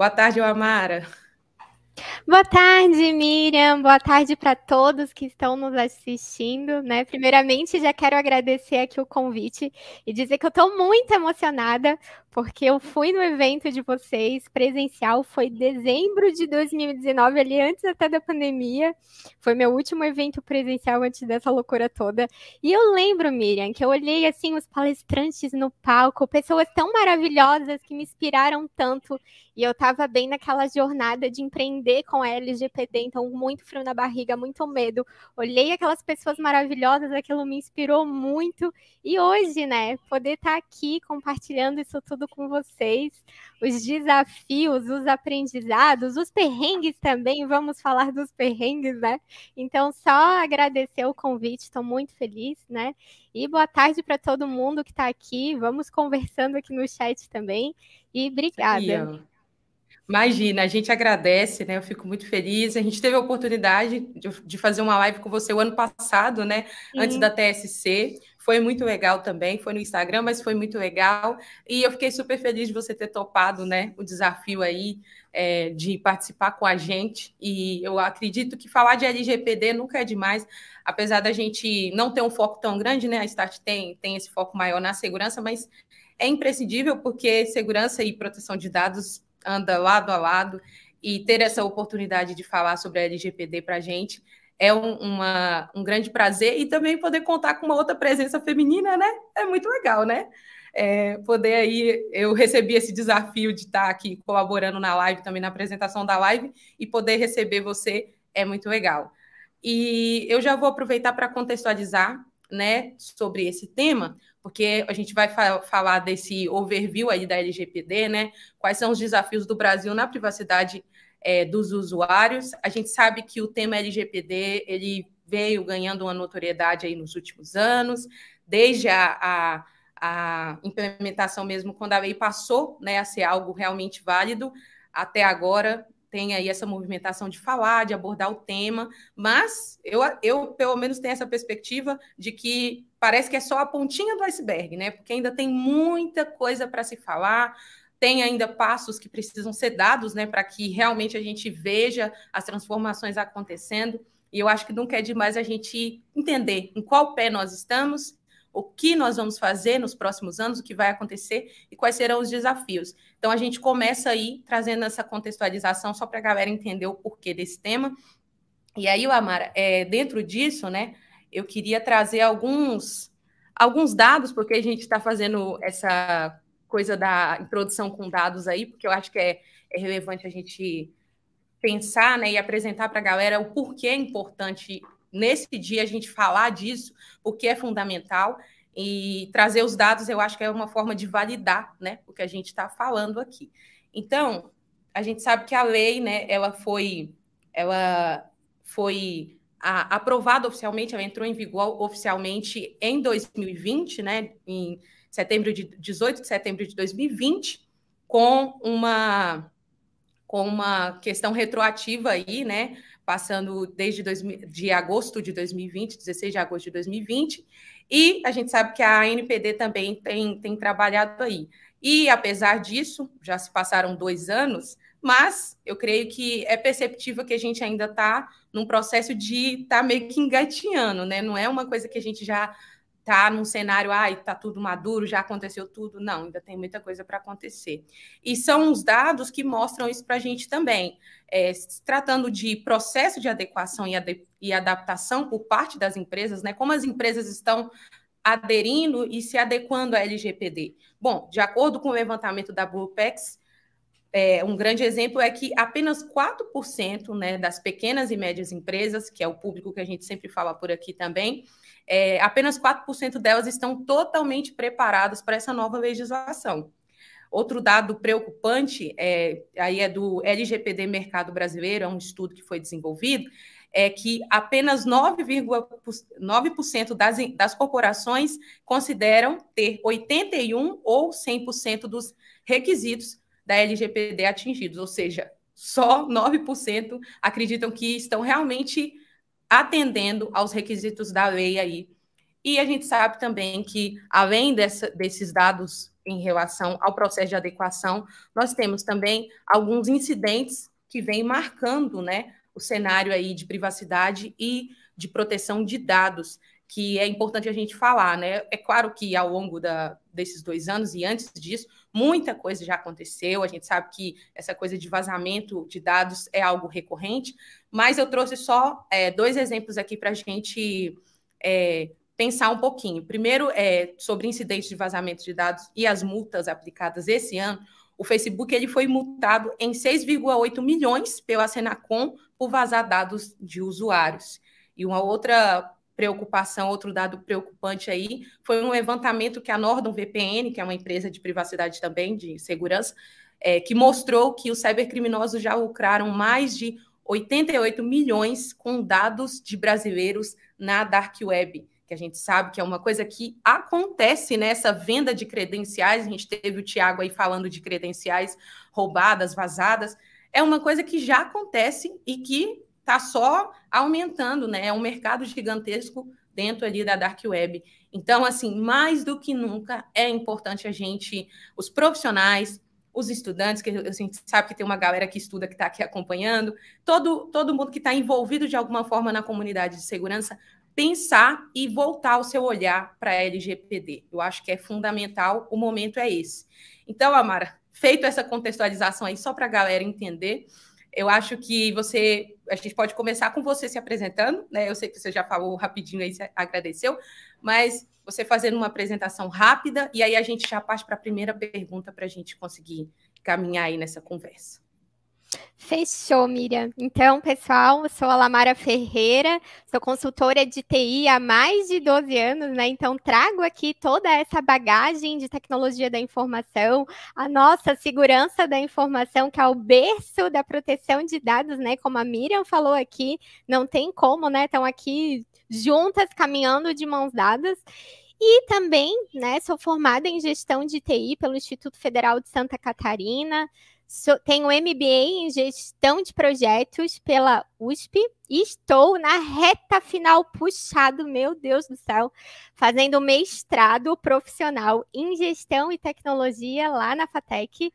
Boa tarde, Amara. Boa tarde, Miriam. Boa tarde para todos que estão nos assistindo. Né? Primeiramente, já quero agradecer aqui o convite e dizer que eu estou muito emocionada, porque eu fui no evento de vocês presencial, foi dezembro de 2019, ali antes até da pandemia. Foi meu último evento presencial antes dessa loucura toda. E eu lembro, Miriam, que eu olhei assim os palestrantes no palco, pessoas tão maravilhosas que me inspiraram tanto, e eu estava bem naquela jornada de empreender com LGBT, então muito frio na barriga, muito medo. Olhei aquelas pessoas maravilhosas, aquilo me inspirou muito. E hoje, né, poder estar tá aqui compartilhando isso tudo com vocês, os desafios, os aprendizados, os perrengues também, vamos falar dos perrengues, né? Então, só agradecer o convite, estou muito feliz, né? E boa tarde para todo mundo que está aqui. Vamos conversando aqui no chat também. E obrigada. Imagina, a gente agradece, né? Eu fico muito feliz. A gente teve a oportunidade de, de fazer uma live com você o ano passado, né? Sim. Antes da TSC. Foi muito legal também, foi no Instagram, mas foi muito legal. E eu fiquei super feliz de você ter topado, né? O desafio aí é, de participar com a gente. E eu acredito que falar de LGPD nunca é demais, apesar da gente não ter um foco tão grande, né? A Start tem, tem esse foco maior na segurança, mas é imprescindível porque segurança e proteção de dados anda lado a lado e ter essa oportunidade de falar sobre a LGPD para a gente é um, uma, um grande prazer e também poder contar com uma outra presença feminina, né? É muito legal, né? É, poder aí, eu recebi esse desafio de estar aqui colaborando na live, também na apresentação da live, e poder receber você é muito legal. E eu já vou aproveitar para contextualizar, né, sobre esse tema, porque a gente vai fa falar desse overview aí da LGPD, né? Quais são os desafios do Brasil na privacidade é, dos usuários? A gente sabe que o tema LGPD ele veio ganhando uma notoriedade aí nos últimos anos, desde a, a, a implementação mesmo, quando a lei passou né, a ser algo realmente válido, até agora tem aí essa movimentação de falar, de abordar o tema, mas eu, eu pelo menos tenho essa perspectiva de que parece que é só a pontinha do iceberg, né? Porque ainda tem muita coisa para se falar, tem ainda passos que precisam ser dados, né, para que realmente a gente veja as transformações acontecendo. E eu acho que nunca é demais a gente entender em qual pé nós estamos o que nós vamos fazer nos próximos anos, o que vai acontecer e quais serão os desafios. Então, a gente começa aí trazendo essa contextualização só para a galera entender o porquê desse tema. E aí, Amara, é, dentro disso, né, eu queria trazer alguns, alguns dados, porque a gente está fazendo essa coisa da introdução com dados aí, porque eu acho que é, é relevante a gente pensar né, e apresentar para a galera o porquê é importante nesse dia a gente falar disso, porque é fundamental, e trazer os dados eu acho que é uma forma de validar né, o que a gente está falando aqui. Então, a gente sabe que a lei né, ela foi, ela foi a, aprovada oficialmente, ela entrou em vigor oficialmente em 2020, né, em setembro de 18 de setembro de 2020, com uma com uma questão retroativa aí, né, passando desde dois, de agosto de 2020, 16 de agosto de 2020, e a gente sabe que a NPD também tem, tem trabalhado aí. E apesar disso, já se passaram dois anos, mas eu creio que é perceptível que a gente ainda está num processo de estar tá meio que engatinhando, né? Não é uma coisa que a gente já ficar tá num cenário, ai, está tudo maduro, já aconteceu tudo. Não, ainda tem muita coisa para acontecer. E são os dados que mostram isso para a gente também. É, tratando de processo de adequação e, ad e adaptação por parte das empresas, né? Como as empresas estão aderindo e se adequando à LGPD. Bom, de acordo com o levantamento da Bupex, é, um grande exemplo é que apenas 4% né, das pequenas e médias empresas, que é o público que a gente sempre fala por aqui também, é, apenas 4% delas estão totalmente preparadas para essa nova legislação. Outro dado preocupante, é, aí é do LGPD Mercado Brasileiro, é um estudo que foi desenvolvido, é que apenas 9,9% das, das corporações consideram ter 81% ou 100% dos requisitos da LGPD atingidos, ou seja, só 9% acreditam que estão realmente atendendo aos requisitos da lei aí. E a gente sabe também que, além dessa, desses dados em relação ao processo de adequação, nós temos também alguns incidentes que vêm marcando né, o cenário aí de privacidade e de proteção de dados, que é importante a gente falar. Né? É claro que ao longo da, desses dois anos e antes disso, Muita coisa já aconteceu, a gente sabe que essa coisa de vazamento de dados é algo recorrente, mas eu trouxe só é, dois exemplos aqui para a gente é, pensar um pouquinho. Primeiro, é, sobre incidentes de vazamento de dados e as multas aplicadas esse ano, o Facebook ele foi multado em 6,8 milhões pela Senacom por vazar dados de usuários. E uma outra preocupação, outro dado preocupante aí, foi um levantamento que a Nordon VPN, que é uma empresa de privacidade também, de segurança, é, que mostrou que os cybercriminosos já lucraram mais de 88 milhões com dados de brasileiros na dark web, que a gente sabe que é uma coisa que acontece nessa né? venda de credenciais. A gente teve o Tiago aí falando de credenciais roubadas, vazadas. É uma coisa que já acontece e que está só aumentando, né? É um mercado gigantesco dentro ali da dark web. Então, assim, mais do que nunca é importante a gente, os profissionais, os estudantes, que a gente sabe que tem uma galera que estuda que está aqui acompanhando, todo, todo mundo que está envolvido de alguma forma na comunidade de segurança, pensar e voltar o seu olhar para a LGPD. Eu acho que é fundamental, o momento é esse. Então, Amara, feito essa contextualização aí só para a galera entender, eu acho que você a gente pode começar com você se apresentando, né? Eu sei que você já falou rapidinho aí, agradeceu, mas você fazendo uma apresentação rápida e aí a gente já parte para a primeira pergunta para a gente conseguir caminhar aí nessa conversa. Fechou, Miriam. Então, pessoal, eu sou a Lamara Ferreira, sou consultora de TI há mais de 12 anos, né? Então, trago aqui toda essa bagagem de tecnologia da informação, a nossa segurança da informação, que é o berço da proteção de dados, né? Como a Miriam falou aqui, não tem como, né? Estão aqui juntas, caminhando de mãos dadas. E também, né, sou formada em gestão de TI pelo Instituto Federal de Santa Catarina, Sou, tenho MBA em gestão de projetos pela USP e estou na reta final puxado, meu Deus do céu, fazendo mestrado profissional em gestão e tecnologia lá na FATEC.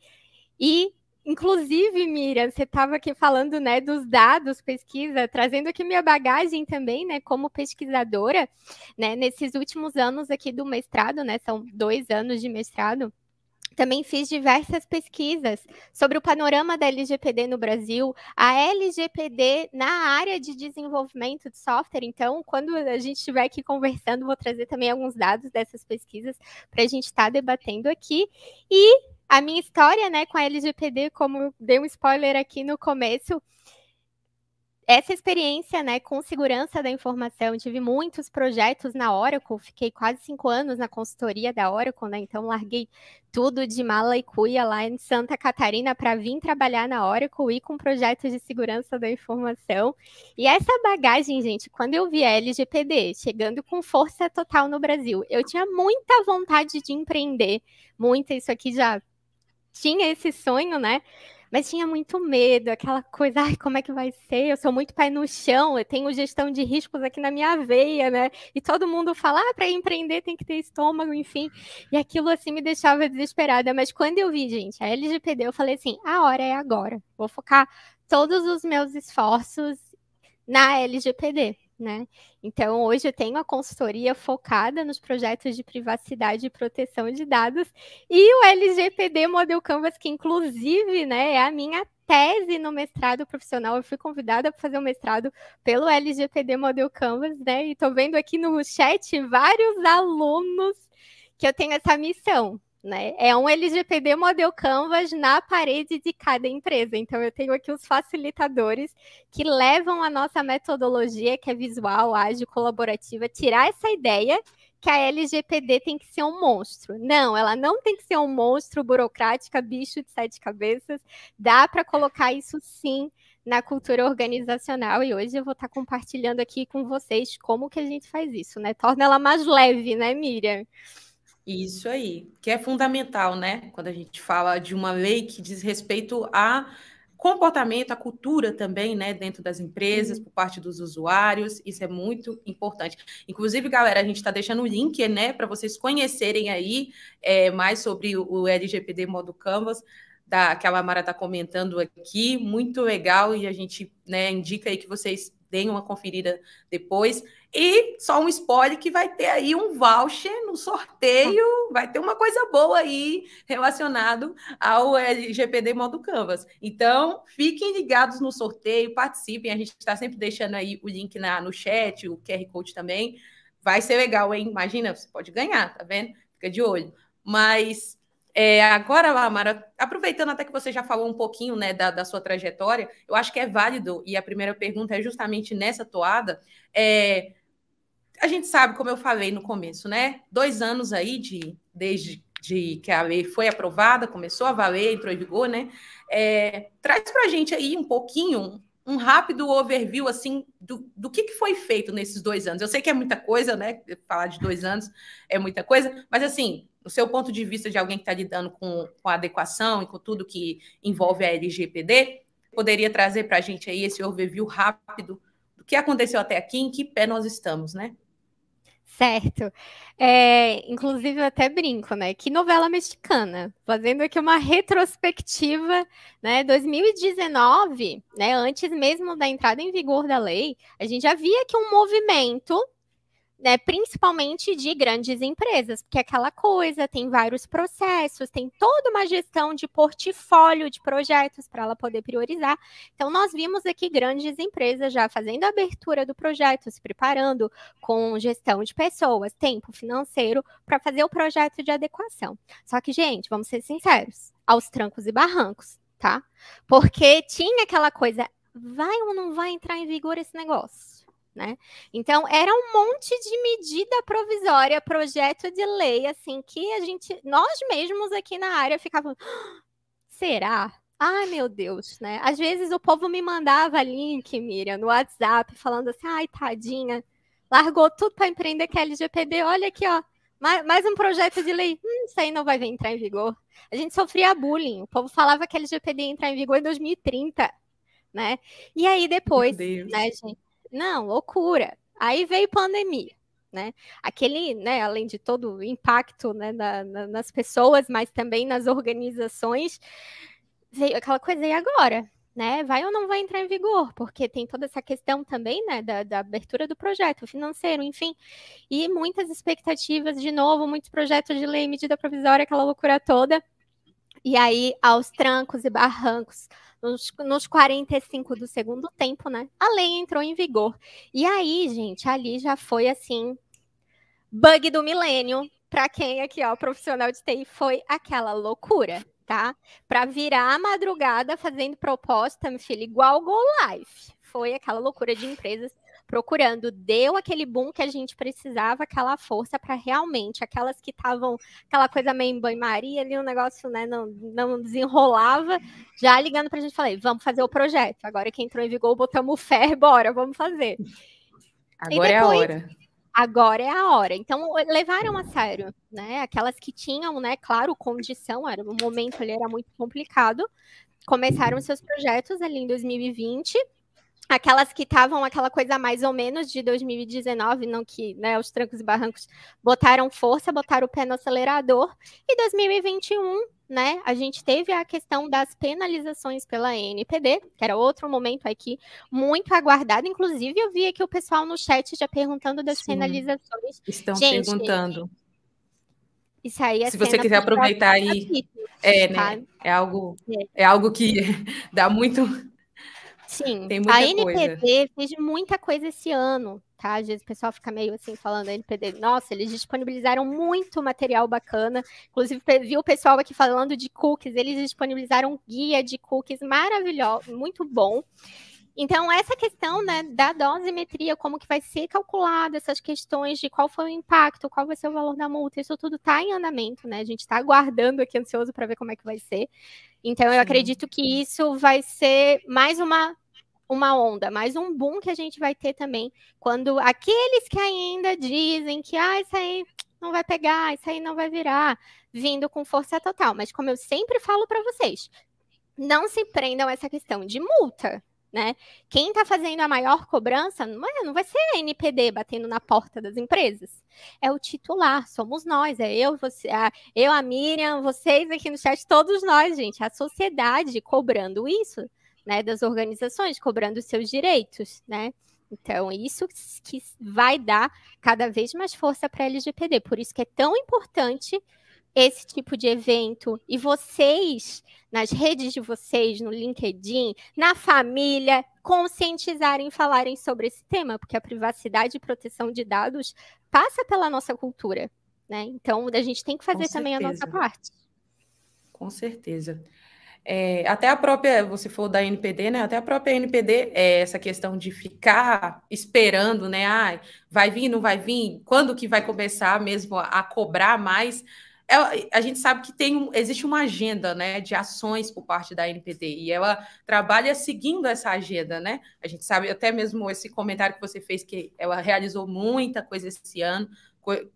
E Inclusive, Miriam, você estava aqui falando né, dos dados, pesquisa, trazendo aqui minha bagagem também, né, como pesquisadora, né, nesses últimos anos aqui do mestrado, né, são dois anos de mestrado, também fiz diversas pesquisas sobre o panorama da LGPD no Brasil, a LGPD na área de desenvolvimento de software. Então, quando a gente estiver aqui conversando, vou trazer também alguns dados dessas pesquisas para a gente estar tá debatendo aqui. E a minha história né, com a LGPD, como dei um spoiler aqui no começo, essa experiência né, com segurança da informação, tive muitos projetos na Oracle, fiquei quase cinco anos na consultoria da Oracle, né, então larguei tudo de mala e cuia lá em Santa Catarina para vir trabalhar na Oracle e com projetos de segurança da informação. E essa bagagem, gente, quando eu vi a LGPD chegando com força total no Brasil, eu tinha muita vontade de empreender, muita, isso aqui já tinha esse sonho, né? mas tinha muito medo, aquela coisa, ai, como é que vai ser? Eu sou muito pé no chão, eu tenho gestão de riscos aqui na minha veia, né? E todo mundo fala, ah, para empreender tem que ter estômago, enfim. E aquilo assim me deixava desesperada, mas quando eu vi, gente, a LGPD, eu falei assim, a hora é agora. Vou focar todos os meus esforços na LGPD né? Então, hoje eu tenho a consultoria focada nos projetos de privacidade e proteção de dados e o LGPD Model Canvas, que inclusive né, é a minha tese no mestrado profissional. Eu fui convidada para fazer o um mestrado pelo LGPD Model Canvas, né? E estou vendo aqui no chat vários alunos que eu tenho essa missão né? É um LGPD model canvas na parede de cada empresa. Então, eu tenho aqui os facilitadores que levam a nossa metodologia, que é visual, ágil, colaborativa, tirar essa ideia que a LGPD tem que ser um monstro. Não, ela não tem que ser um monstro burocrática, bicho de sete cabeças. Dá para colocar isso sim na cultura organizacional e hoje eu vou estar compartilhando aqui com vocês como que a gente faz isso, né? Torna ela mais leve, né, Miriam? Isso aí, que é fundamental, né? Quando a gente fala de uma lei que diz respeito a comportamento, a cultura também, né, dentro das empresas, uhum. por parte dos usuários, isso é muito importante. Inclusive, galera, a gente está deixando o link, né, para vocês conhecerem aí é, mais sobre o LGPD modo Canvas, da, que a Mara está comentando aqui, muito legal, e a gente né, indica aí que vocês deem uma conferida depois. E só um spoiler que vai ter aí um voucher no sorteio, vai ter uma coisa boa aí relacionado ao LGPD Modo Canvas. Então, fiquem ligados no sorteio, participem, a gente está sempre deixando aí o link na, no chat, o QR Code também. Vai ser legal, hein? Imagina, você pode ganhar, tá vendo? Fica de olho. Mas é, agora, Mara, aproveitando até que você já falou um pouquinho né, da, da, sua trajetória, eu acho que é válido, e a primeira pergunta é justamente nessa toada, é, a gente sabe, como eu falei no começo, né? Dois anos aí de desde de que a lei foi aprovada, começou a valer, entrou em vigor, né? É, traz para a gente aí um pouquinho, um rápido overview, assim, do, do que, que foi feito nesses dois anos. Eu sei que é muita coisa, né? Falar de dois anos é muita coisa, mas, assim, no seu ponto de vista de alguém que está lidando com, com a adequação e com tudo que envolve a LGPD, poderia trazer para a gente aí esse overview rápido do que aconteceu até aqui, em que pé nós estamos, né? Certo. É, inclusive, eu até brinco, né? Que novela mexicana. Fazendo aqui uma retrospectiva, né? 2019, né? Antes mesmo da entrada em vigor da lei, a gente já via que um movimento né, principalmente de grandes empresas, porque é aquela coisa tem vários processos, tem toda uma gestão de portfólio de projetos para ela poder priorizar. Então, nós vimos aqui grandes empresas já fazendo a abertura do projeto, se preparando com gestão de pessoas, tempo financeiro, para fazer o projeto de adequação. Só que, gente, vamos ser sinceros, aos trancos e barrancos, tá? Porque tinha aquela coisa, vai ou não vai entrar em vigor esse negócio? né? Então era um monte de medida provisória, projeto de lei, assim que a gente, nós mesmos aqui na área ficávamos, ah, será? Ai, meu Deus, né? Às vezes o povo me mandava link, Miriam, no WhatsApp, falando assim, ai, tadinha, largou tudo para empreender que é LGPD, olha aqui, ó, mais, mais, um projeto de lei, hum, isso aí não vai entrar em vigor. A gente sofria bullying, o povo falava que a LGPD ia entrar em vigor em 2030, né? E aí depois, né, gente? Não, loucura. Aí veio pandemia, né? Aquele, né, além de todo o impacto né, na, na, nas pessoas, mas também nas organizações, veio aquela coisa, e agora? Né, vai ou não vai entrar em vigor, porque tem toda essa questão também, né, da, da, abertura do projeto financeiro, enfim, e muitas expectativas, de novo, muitos projetos de lei, medida provisória, aquela loucura toda, e aí, aos trancos e barrancos, nos, nos 45 do segundo tempo, né? A lei entrou em vigor. E aí, gente, ali já foi assim. Bug do milênio, para quem aqui, ó, profissional de TI, foi aquela loucura, tá? Para virar a madrugada fazendo proposta, meu filho, igual Go Live. Foi aquela loucura de empresas procurando. Deu aquele boom que a gente precisava, aquela força para realmente aquelas que estavam, aquela coisa meio em banho-maria ali, um negócio né, não, não desenrolava, já ligando para a gente, falei, vamos fazer o projeto. Agora que entrou em vigor, botamos o fé, bora, vamos fazer. Agora depois, é a hora. Agora é a hora. Então, levaram a sério, né? Aquelas que tinham, né, claro, condição, era um momento ali, era muito complicado, começaram seus projetos ali em 2020 aquelas que estavam aquela coisa mais ou menos de 2019, não que né, os trancos e barrancos botaram força, botaram o pé no acelerador, e 2021, né, a gente teve a questão das penalizações pela NPD, que era outro momento aqui muito aguardado, inclusive eu vi aqui o pessoal no chat já perguntando das Sim, penalizações. Estão gente, perguntando. Isso aí é Se você quiser aproveitar aí, é, né, é algo é, é algo que dá muito Sim, Tem muita a NPD coisa. fez muita coisa esse ano, tá? Às vezes o pessoal fica meio assim falando, a NPD, nossa, eles disponibilizaram muito material bacana. Inclusive, viu o pessoal aqui falando de cookies, eles disponibilizaram um guia de cookies maravilhoso, muito bom. Então, essa questão né, da dosimetria, como que vai ser calculada, essas questões de qual foi o impacto, qual vai ser o valor da multa, isso tudo está em andamento, né? A gente está aguardando aqui ansioso para ver como é que vai ser. Então, eu Sim. acredito que isso vai ser mais uma uma onda, mas um boom que a gente vai ter também quando aqueles que ainda dizem que ah, isso aí não vai pegar, isso aí não vai virar, vindo com força total. Mas como eu sempre falo para vocês, não se prendam a essa questão de multa, né? Quem está fazendo a maior cobrança não, não vai ser a NPD batendo na porta das empresas. É o titular, somos nós, é eu, você, a, eu, a Miriam, vocês aqui no chat, todos nós, gente, a sociedade cobrando isso né, das organizações, cobrando seus direitos, né? Então, isso que vai dar cada vez mais força para a LGPD. Por isso que é tão importante esse tipo de evento e vocês, nas redes de vocês, no LinkedIn, na família, conscientizarem e falarem sobre esse tema, porque a privacidade e proteção de dados passa pela nossa cultura. Né? Então, a gente tem que fazer também a nossa parte. Com certeza. É, até a própria, você falou da NPD, né? Até a própria NPD, é, essa questão de ficar esperando, né? Ai, vai vir, não vai vir? Quando que vai começar mesmo a, a cobrar mais? É, a gente sabe que tem, existe uma agenda né, de ações por parte da NPD e ela trabalha seguindo essa agenda, né? A gente sabe até mesmo esse comentário que você fez que ela realizou muita coisa esse ano,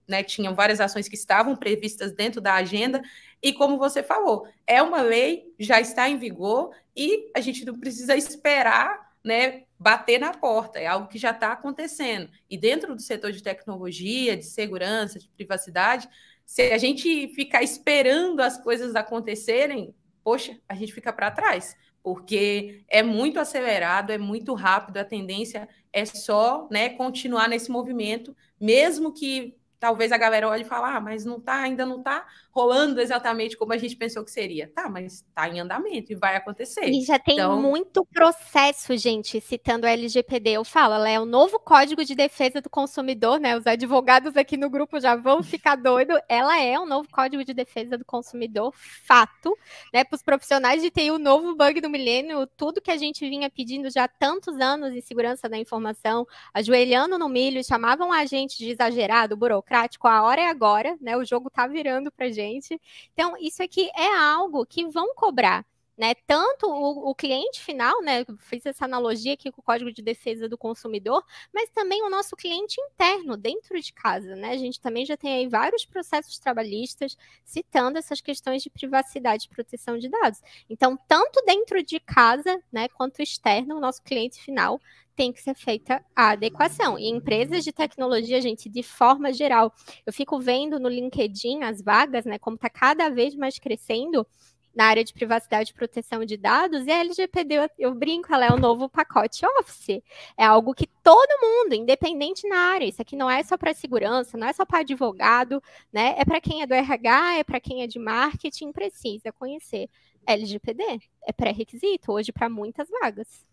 né, tinham várias ações que estavam previstas dentro da agenda, e como você falou, é uma lei, já está em vigor e a gente não precisa esperar, né, bater na porta, é algo que já está acontecendo. E dentro do setor de tecnologia, de segurança, de privacidade, se a gente ficar esperando as coisas acontecerem, poxa, a gente fica para trás, porque é muito acelerado, é muito rápido, a tendência é só né, continuar nesse movimento, mesmo que talvez a galera olhe e fale, ah, mas não tá, ainda não está rolando exatamente como a gente pensou que seria. Tá, mas está em andamento e vai acontecer. E já tem então... muito processo, gente, citando o LGPD. Eu falo, ela é o novo Código de Defesa do Consumidor, né? Os advogados aqui no grupo já vão ficar doido. Ela é o novo Código de Defesa do Consumidor, fato, né? Para os profissionais de TI, o novo bug do milênio, tudo que a gente vinha pedindo já há tantos anos em segurança da informação, ajoelhando no milho, chamavam a gente de exagerado, burocrático, democrático, a hora é agora, né? O jogo está virando para gente. Então, isso aqui é algo que vão cobrar. Né, tanto o, o, cliente final, né, fiz essa analogia aqui com o Código de Defesa do Consumidor, mas também o nosso cliente interno, dentro de casa, né, a gente também já tem aí vários processos trabalhistas citando essas questões de privacidade e proteção de dados. Então, tanto dentro de casa, né, quanto externo, o nosso cliente final tem que ser feita a adequação. E empresas de tecnologia, gente, de forma geral, eu fico vendo no LinkedIn as vagas, né, como está cada vez mais crescendo na área de privacidade e proteção de dados, e a LGPD, eu, eu brinco, ela é o novo pacote Office. É algo que todo mundo, independente na área, isso aqui não é só para segurança, não é só para advogado, né? É para quem é do RH, é para quem é de marketing, precisa conhecer LGPD. É pré-requisito hoje para muitas vagas.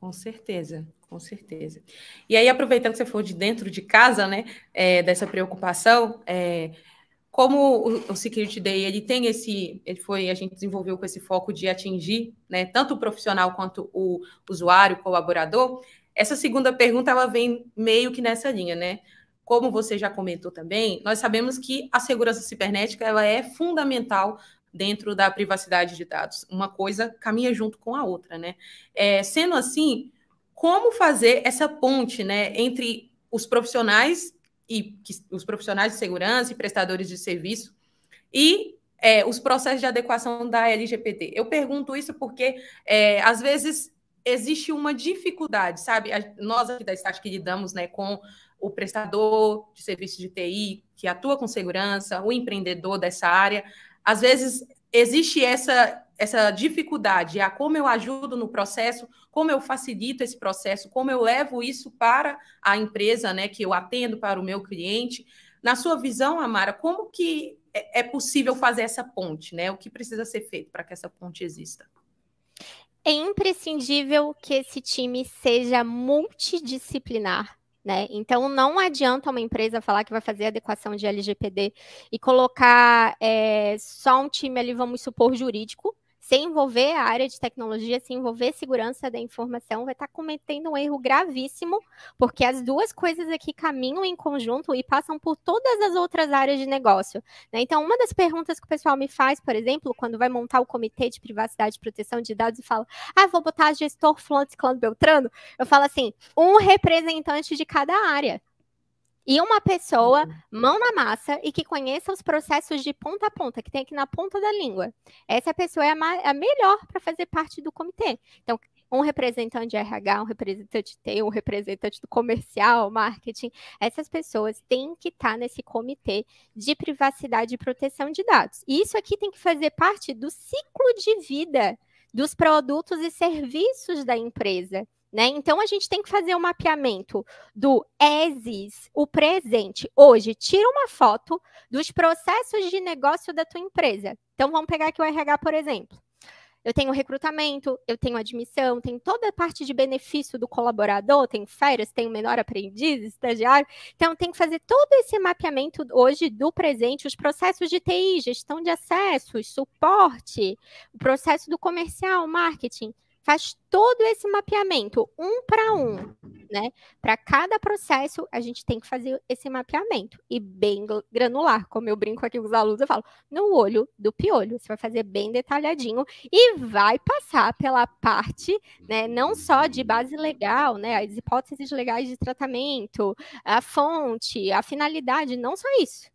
Com certeza, com certeza. E aí, aproveitando que você for de dentro de casa, né, é, dessa preocupação, é, como o, o Security Day ele tem esse, ele foi, a gente desenvolveu com esse foco de atingir, né, tanto o profissional quanto o usuário, colaborador. Essa segunda pergunta ela vem meio que nessa linha, né? Como você já comentou também, nós sabemos que a segurança cibernética ela é fundamental dentro da privacidade de dados. Uma coisa caminha junto com a outra, né? É, sendo assim, como fazer essa ponte, né, entre os profissionais e que, os profissionais de segurança e prestadores de serviço e é, os processos de adequação da LGPD? Eu pergunto isso porque é, às vezes existe uma dificuldade, sabe? nós aqui da Estática que lidamos né, com o prestador de serviço de TI que atua com segurança, o empreendedor dessa área, às vezes existe essa essa dificuldade, a como eu ajudo no processo, como eu facilito esse processo, como eu levo isso para a empresa, né, que eu atendo para o meu cliente. Na sua visão, Amara, como que é, é possível fazer essa ponte, né? O que precisa ser feito para que essa ponte exista? É imprescindível que esse time seja multidisciplinar né? Então, não adianta uma empresa falar que vai fazer adequação de LGPD e colocar é, só um time ali, vamos supor, jurídico, sem envolver a área de tecnologia, sem envolver segurança da informação, vai estar tá cometendo um erro gravíssimo, porque as duas coisas aqui caminham em conjunto e passam por todas as outras áreas de negócio. Né? Então, uma das perguntas que o pessoal me faz, por exemplo, quando vai montar o comitê de privacidade e proteção de dados e fala, ah, vou botar gestor Flores Clã Beltrano, eu falo assim, um representante de cada área. E uma pessoa, uhum. mão na massa, e que conheça os processos de ponta a ponta, que tem aqui na ponta da língua. Essa pessoa é a, a melhor para fazer parte do comitê. Então, um representante de RH, um representante de T, um representante do comercial, marketing, essas pessoas têm que estar tá nesse comitê de privacidade e proteção de dados. E isso aqui tem que fazer parte do ciclo de vida dos produtos e serviços da empresa. Né? Então a gente tem que fazer o um mapeamento do ESIS, o presente. Hoje, tira uma foto dos processos de negócio da tua empresa. Então vamos pegar aqui o RH, por exemplo. Eu tenho recrutamento, eu tenho admissão, tem toda a parte de benefício do colaborador, tem férias, tem menor aprendiz, estagiário. Então, tem que fazer todo esse mapeamento hoje do presente, os processos de TI, gestão de acessos, suporte, o processo do comercial, marketing faz todo esse mapeamento um para um, né? Para cada processo, a gente tem que fazer esse mapeamento e bem granular, como eu brinco aqui com os alunos, eu falo, no olho do piolho, você vai fazer bem detalhadinho e vai passar pela parte, né, não só de base legal, né, as hipóteses legais de tratamento, a fonte, a finalidade, não só isso.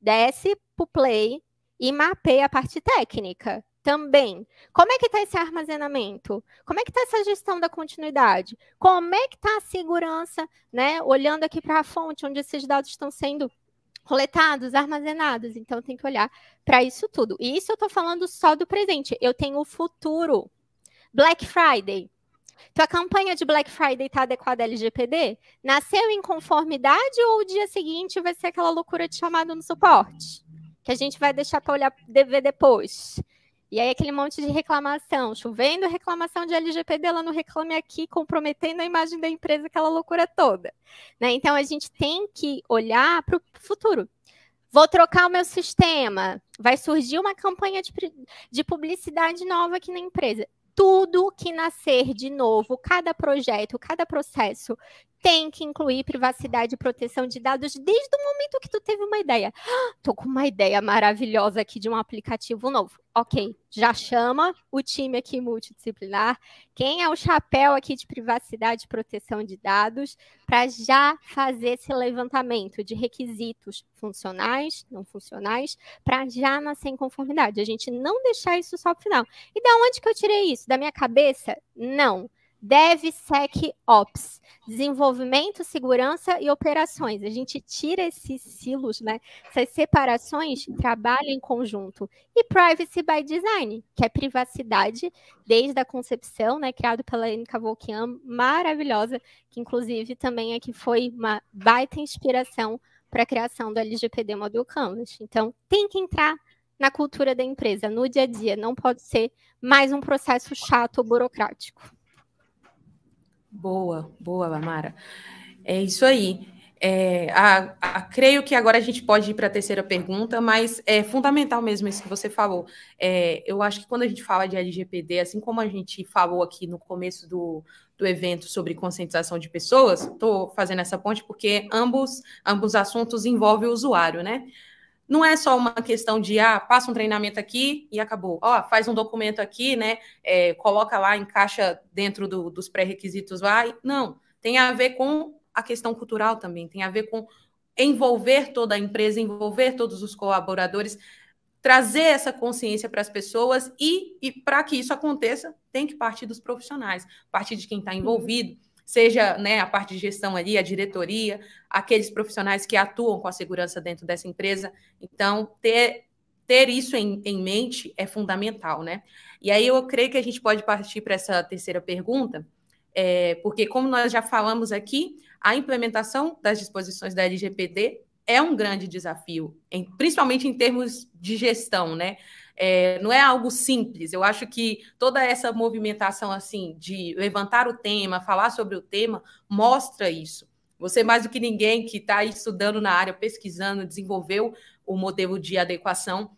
Desce para o play e mapeia a parte técnica também. Como é que está esse armazenamento? Como é que está essa gestão da continuidade? Como é que está a segurança, né? Olhando aqui para a fonte onde esses dados estão sendo coletados, armazenados. Então tem que olhar para isso tudo. E isso eu estou falando só do presente. Eu tenho o futuro. Black Friday. Então a campanha de Black Friday está adequada à LGPD? Nasceu em conformidade ou o dia seguinte vai ser aquela loucura de chamado no suporte? Que a gente vai deixar para olhar ver depois. E aí aquele monte de reclamação, chovendo reclamação de LGPD, ela não reclame aqui, comprometendo a imagem da empresa, aquela loucura toda. Né? Então a gente tem que olhar para o futuro. Vou trocar o meu sistema, vai surgir uma campanha de, de publicidade nova aqui na empresa. Tudo que nascer de novo, cada projeto, cada processo tem que incluir privacidade e proteção de dados desde o momento que tu teve uma ideia. Ah, tô com uma ideia maravilhosa aqui de um aplicativo novo. Ok, já chama o time aqui multidisciplinar. Quem é o chapéu aqui de privacidade e proteção de dados para já fazer esse levantamento de requisitos funcionais, não funcionais, para já nascer em conformidade. A gente não deixar isso só para o final. E da onde que eu tirei isso? Da minha cabeça? Não. DevSecOps, desenvolvimento, segurança e operações. A gente tira esses silos, né? Essas separações trabalha em conjunto. E Privacy by Design, que é privacidade desde a concepção, né? Criado pela Anne Cavalquian, maravilhosa, que inclusive também que foi uma baita inspiração para a criação do LGPD Model Canvas. Então, tem que entrar na cultura da empresa, no dia a dia. Não pode ser mais um processo chato ou burocrático. Boa, boa, Lamara. É isso aí. É, a, a, creio que agora a gente pode ir para a terceira pergunta, mas é fundamental mesmo isso que você falou. É, eu acho que quando a gente fala de LGPD, assim como a gente falou aqui no começo do, do evento sobre conscientização de pessoas, estou fazendo essa ponte porque ambos, ambos assuntos envolvem o usuário, né? não é só uma questão de ah, passa um treinamento aqui e acabou. Ó, oh, faz um documento aqui, né? É, coloca lá, encaixa dentro do, dos pré-requisitos lá. Não, tem a ver com a questão cultural também, tem a ver com envolver toda a empresa, envolver todos os colaboradores, trazer essa consciência para as pessoas e, e para que isso aconteça, tem que partir dos profissionais, partir de quem está envolvido, seja né, a parte de gestão ali, a diretoria, aqueles profissionais que atuam com a segurança dentro dessa empresa. Então, ter, ter isso em, em mente é fundamental, né? E aí eu creio que a gente pode partir para essa terceira pergunta, é, porque como nós já falamos aqui, a implementação das disposições da LGPD é um grande desafio, em, principalmente em termos de gestão, né? É, não é algo simples. Eu acho que toda essa movimentação assim de levantar o tema, falar sobre o tema, mostra isso. Você, mais do que ninguém que está estudando na área, pesquisando, desenvolveu o modelo de adequação,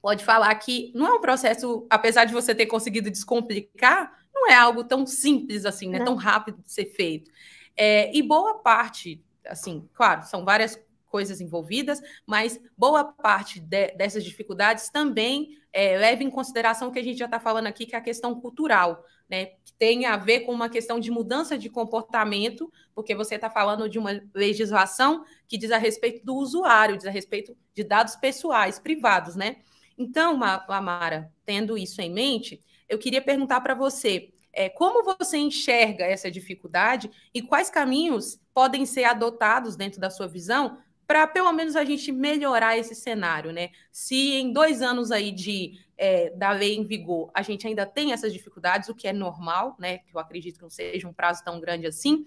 pode falar que não é um processo, apesar de você ter conseguido descomplicar, não é algo tão simples assim, né? Não. Tão rápido de ser feito. É, e boa parte, assim, claro, são várias coisas envolvidas, mas boa parte de, dessas dificuldades também é, leva em consideração o que a gente já está falando aqui, que é a questão cultural, né? Que tem a ver com uma questão de mudança de comportamento, porque você está falando de uma legislação que diz a respeito do usuário, diz a respeito de dados pessoais, privados, né? Então, Amara, tendo isso em mente, eu queria perguntar para você é, como você enxerga essa dificuldade e quais caminhos podem ser adotados dentro da sua visão para pelo menos a gente melhorar esse cenário, né? Se em dois anos aí de é, da lei em vigor a gente ainda tem essas dificuldades, o que é normal, né? Que eu acredito que não seja um prazo tão grande assim.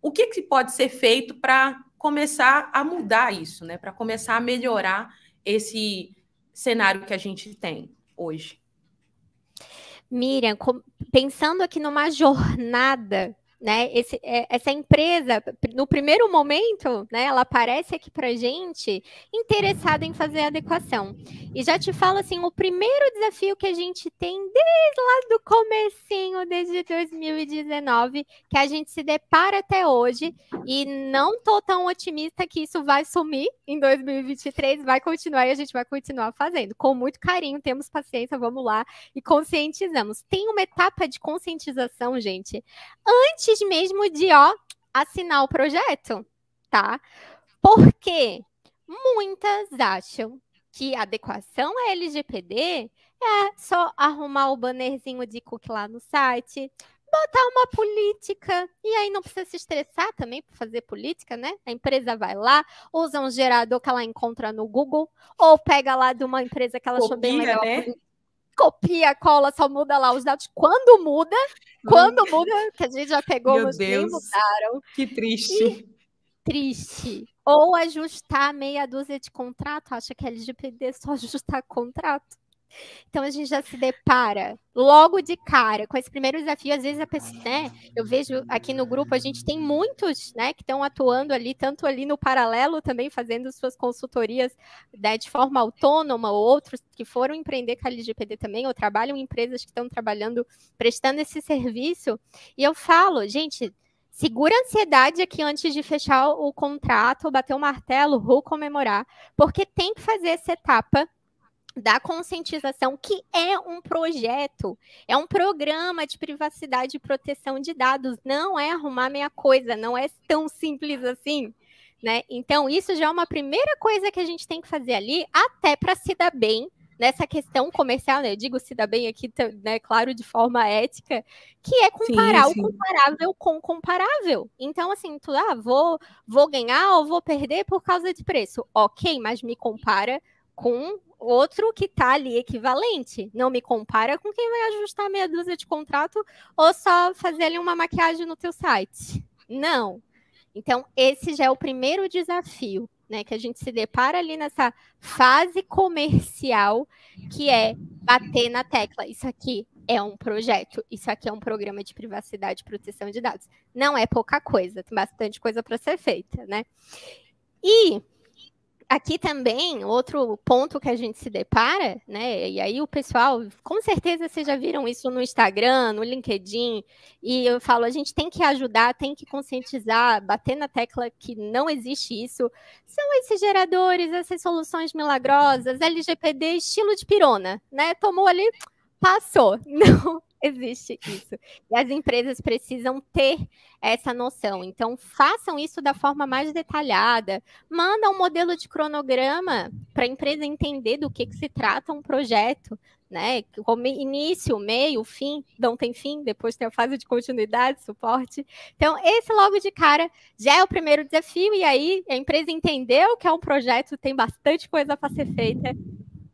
O que, que pode ser feito para começar a mudar isso, né? Para começar a melhorar esse cenário que a gente tem hoje. Miriam, pensando aqui numa jornada né? Esse, é, essa empresa, no primeiro momento, né, ela aparece aqui para gente interessada em fazer adequação. E já te falo assim, o primeiro desafio que a gente tem desde lá do comecinho, desde 2019, que a gente se depara até hoje, e não tô tão otimista que isso vai sumir em 2023, vai continuar e a gente vai continuar fazendo. Com muito carinho, temos paciência, vamos lá e conscientizamos. Tem uma etapa de conscientização, gente, antes antes mesmo de ó, assinar o projeto, tá? Porque muitas acham que adequação à LGPD é só arrumar o bannerzinho de cookie lá no site, botar uma política. E aí não precisa se estressar também para fazer política, né? A empresa vai lá, usa um gerador que ela encontra no Google, ou pega lá de uma empresa que ela Copia, achou bem legal. Né? copia, cola, só muda lá os dados. Quando muda, quando muda, que a gente já pegou, Meu mas Deus, mudaram. Que triste. E, triste. Ou ajustar meia dúzia de contrato, acha que é LGPD só ajustar contrato. Então a gente já se depara logo de cara com esse primeiro desafio. Às vezes a pessoa, né? Eu vejo aqui no grupo, a gente tem muitos, né, que estão atuando ali, tanto ali no paralelo também, fazendo suas consultorias né, de forma autônoma, ou outros que foram empreender com a LGPD também, ou trabalham em empresas que estão trabalhando, prestando esse serviço. E eu falo, gente, Segura a ansiedade aqui antes de fechar o contrato, bater o martelo, ou comemorar, porque tem que fazer essa etapa da conscientização, que é um projeto, é um programa de privacidade e proteção de dados, não é arrumar meia coisa, não é tão simples assim. Né? Então, isso já é uma primeira coisa que a gente tem que fazer ali, até para se dar bem nessa questão comercial, né? Eu digo se dá bem aqui, né? Claro, de forma ética, que é comparar sim, sim. o comparável com o comparável. Então, assim, tu, ah, vou, vou ganhar ou vou perder por causa de preço. Ok, mas me compara com outro que está ali equivalente. Não me compara com quem vai ajustar meia dúzia de contrato ou só fazer ali uma maquiagem no teu site. Não. Então, esse já é o primeiro desafio, né, que a gente se depara ali nessa fase comercial, que é bater na tecla. Isso aqui é um projeto, isso aqui é um programa de privacidade e proteção de dados. Não é pouca coisa, tem bastante coisa para ser feita, né? E aqui também, outro ponto que a gente se depara, né? E aí o pessoal, com certeza vocês já viram isso no Instagram, no LinkedIn, e eu falo, a gente tem que ajudar, tem que conscientizar, bater na tecla que não existe isso. São esses geradores, essas soluções milagrosas, LGPD, estilo de pirona, né? Tomou ali, passou. Não, existe isso. E as empresas precisam ter essa noção. Então, façam isso da forma mais detalhada. Manda um modelo de cronograma para a empresa entender do que, que se trata um projeto, né? Como início, meio, fim, não tem fim, depois tem a fase de continuidade, suporte. Então, esse logo de cara já é o primeiro desafio, e aí a empresa entendeu que é um projeto, tem bastante coisa para ser feita,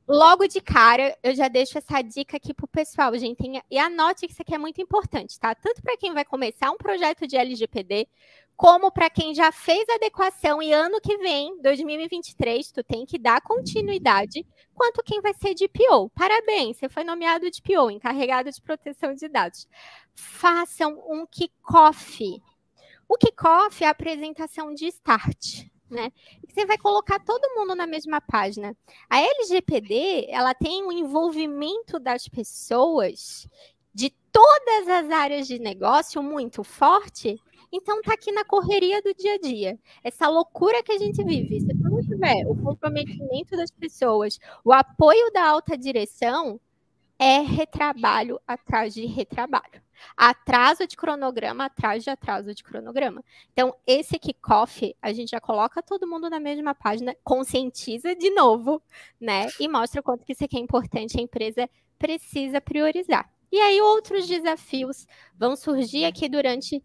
Logo de cara, eu já deixo essa dica aqui pro pessoal, gente. e anote que isso aqui é muito importante, tá? Tanto para quem vai começar um projeto de LGPD, como para quem já fez adequação e ano que vem, 2023, tu tem que dar continuidade, quanto quem vai ser de Parabéns, você foi nomeado de encarregado de proteção de dados. Façam um kickoff. O kickoff é a apresentação de start né? Você vai colocar todo mundo na mesma página. A LGPD, ela tem o um envolvimento das pessoas de todas as áreas de negócio muito forte, então tá aqui na correria do dia a dia. Essa loucura que a gente vive. Se não tiver o comprometimento das pessoas, o apoio da alta direção, é retrabalho atrás de retrabalho. Atraso de cronograma, atrás de atraso de cronograma. Então, esse kickoff, a gente já coloca todo mundo na mesma página, conscientiza de novo, né? E mostra o quanto que isso aqui é importante, a empresa precisa priorizar. E aí, outros desafios vão surgir aqui durante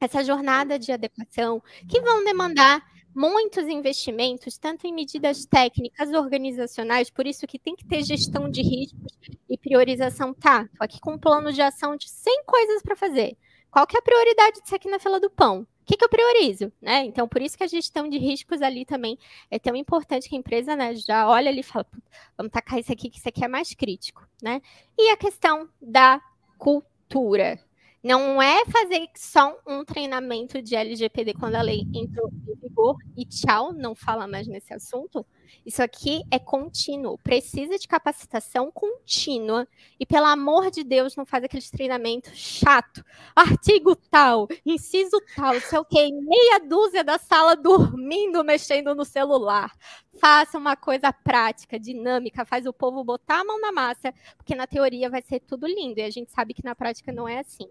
essa jornada de adequação, que vão demandar muitos investimentos, tanto em medidas técnicas organizacionais, por isso que tem que ter gestão de riscos e priorização tá, tô aqui com um plano de ação de 100 coisas para fazer. Qual que é a prioridade disso aqui na fila do pão? o que, que, eu priorizo, né? Então, por isso que a gestão de riscos ali também é tão importante que a empresa, né, já olha ali e fala, vamos tacar isso aqui, que isso aqui é mais crítico, né? E a questão da cultura, não é fazer só um treinamento de LGPD quando a lei entrou em vigor e tchau, não fala mais nesse assunto. Isso aqui é contínuo, precisa de capacitação contínua. E pelo amor de Deus, não faz aqueles treinamentos chato. Artigo tal, inciso tal, sei o quê, meia dúzia da sala dormindo, mexendo no celular. Faça uma coisa prática, dinâmica, faz o povo botar a mão na massa, porque na teoria vai ser tudo lindo e a gente sabe que na prática não é assim.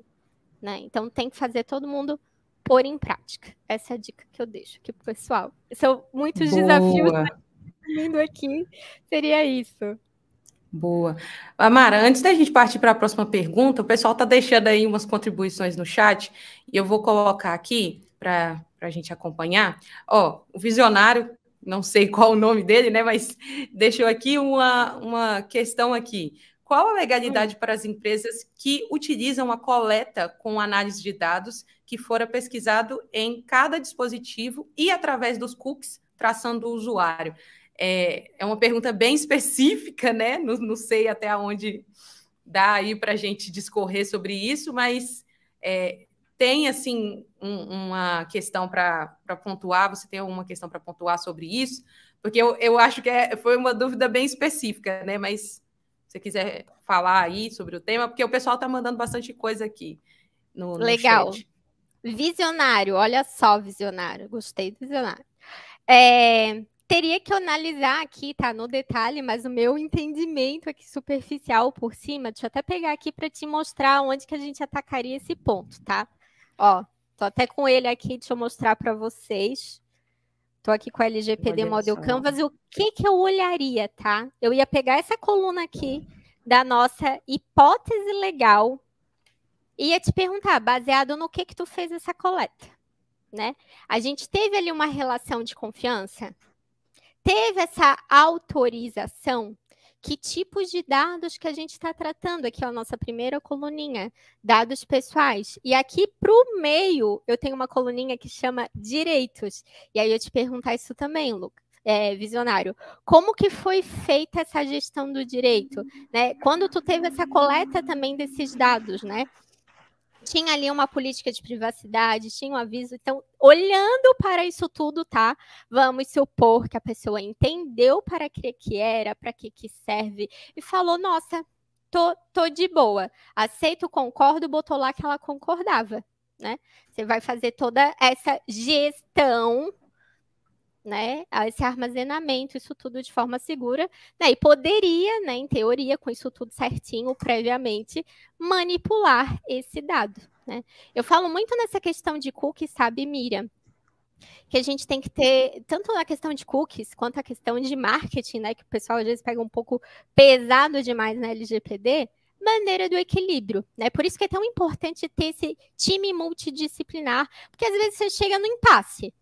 Né? Então tem que fazer todo mundo pôr em prática. Essa é a dica que eu deixo aqui pro pessoal. São muitos Boa. desafios vindo aqui, seria isso. Boa. Amara, antes da gente partir para a próxima pergunta, o pessoal está deixando aí umas contribuições no chat e eu vou colocar aqui para a gente acompanhar. Ó, o visionário, não sei qual o nome dele, né? Mas deixou aqui uma, uma questão aqui. Qual a legalidade hum. para as empresas que utilizam a coleta com análise de dados que fora pesquisado em cada dispositivo e através dos cookies, traçando o usuário? É, é uma pergunta bem específica, né? Não, não sei até onde dá aí para a gente discorrer sobre isso, mas é, tem assim um, uma questão para pontuar? Você tem alguma questão para pontuar sobre isso? Porque eu, eu acho que é, foi uma dúvida bem específica, né? Mas você quiser falar aí sobre o tema, porque o pessoal tá mandando bastante coisa aqui. No, no Legal. Chat. Visionário, olha só, visionário. Gostei do visionário. É, teria que analisar aqui, tá? No detalhe, mas o meu entendimento aqui superficial por cima, deixa eu até pegar aqui para te mostrar onde que a gente atacaria esse ponto, tá? Ó, tô até com ele aqui, deixa eu mostrar para vocês. Tô aqui com a LGPD Model Canvas. o que, que eu olharia, tá? Eu ia pegar essa coluna aqui da nossa hipótese legal e ia te perguntar, baseado no que que tu fez essa coleta, né? A gente teve ali uma relação de confiança? Teve essa autorização? que tipos de dados que a gente está tratando. Aqui é a nossa primeira coluninha, dados pessoais. E aqui para o meio, eu tenho uma coluninha que chama direitos. E aí eu te perguntar isso também, Lucas, É, visionário, como que foi feita essa gestão do direito, né? Quando tu teve essa coleta também desses dados, né? tinha ali uma política de privacidade, tinha um aviso. Então, olhando para isso tudo, tá? Vamos supor que a pessoa entendeu para que que era, para que que serve e falou: "Nossa, tô, tô de boa. Aceito, concordo", botou lá que ela concordava, né? Você vai fazer toda essa gestão né, esse armazenamento, isso tudo de forma segura, né, e poderia, né, em teoria, com isso tudo certinho, previamente, manipular esse dado. Né? Eu falo muito nessa questão de cookie, sabe, Miriam? que a gente tem que ter, uhum. tanto na questão de cookies, quanto a questão de marketing, né, que o pessoal às vezes pega um pouco pesado demais na LGPD, maneira do equilíbrio, né? Por isso que é tão importante ter esse time multidisciplinar, porque às vezes você chega no impasse,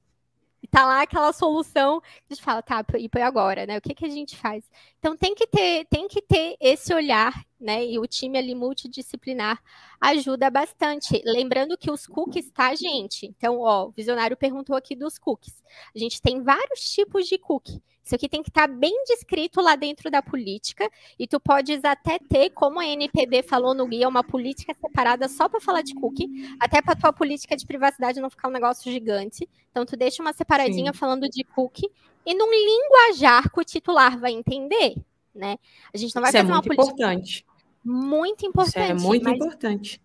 e tá lá aquela solução que a gente fala, tá, e foi agora, né? O que, que a gente faz? Então tem que ter, tem que ter esse olhar, né? E o time ali multidisciplinar ajuda bastante. Lembrando que os cookies, tá, gente? Então, ó, o visionário perguntou aqui dos cookies. A gente tem vários tipos de cookie. Isso aqui tem que estar tá bem descrito lá dentro da política e tu podes até ter, como a NPD falou no guia, uma política separada só para falar de cookie, até para tua política de privacidade não ficar um negócio gigante. Então tu deixa uma separadinha Sim. falando de cookie e num linguajar que o titular vai entender, né? A gente não vai Isso é fazer é muito uma política importante. muito importante. Isso é muito mas... importante.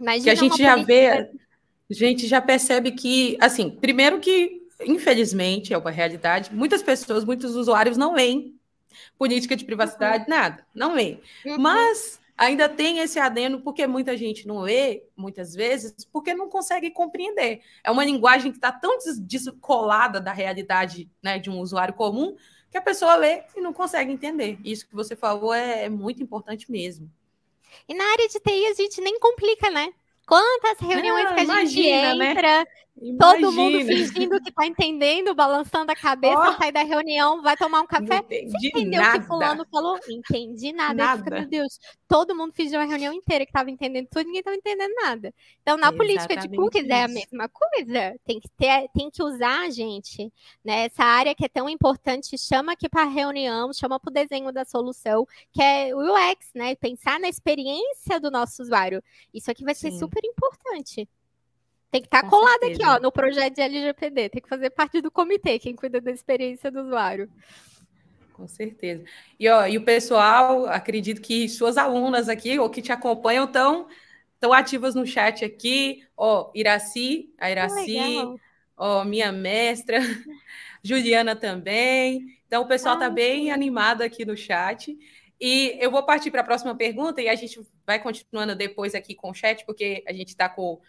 Imagina que a gente já política... vê, a gente já percebe que, assim, primeiro que infelizmente, é uma realidade, muitas pessoas, muitos usuários não veem política de privacidade, uhum. nada, não veem. Uhum. Mas ainda tem esse adendo, porque muita gente não lê, muitas vezes, porque não consegue compreender. É uma linguagem que está tão descolada da realidade né, de um usuário comum que a pessoa lê e não consegue entender. Isso que você falou é, é muito importante mesmo. E na área de TI a gente nem complica, né? Quantas reuniões não, ah, que a gente né? entra, né? Imagina. Todo mundo fingindo que tá entendendo, balançando a cabeça, oh, sai da reunião, vai tomar um café. Você entendeu nada. o que fulano falou? Entendi nada. nada. meu Deus, todo mundo fingiu a reunião inteira que tava entendendo tudo, ninguém tava entendendo nada. Então, na é política de cookies isso. é a mesma coisa. Tem que, ter, tem que usar, gente, né? Essa área que é tão importante, chama aqui para reunião, chama para o desenho da solução, que é o UX, né? Pensar na experiência do nosso usuário. Isso aqui vai ser super importante. Tem que estar tá colado certeza. aqui, ó, no projeto de LGPD. Tem que fazer parte do comitê, quem cuida da experiência do usuário. Com certeza. E, ó, e o pessoal, acredito que suas alunas aqui, ou que te acompanham, estão tão ativas no chat aqui. Ó, Iraci, a Iraci, ó, minha mestra, Juliana também. Então, o pessoal está ah, bem animado aqui no chat. E eu vou partir para a próxima pergunta e a gente vai continuando depois aqui com o chat, porque a gente está com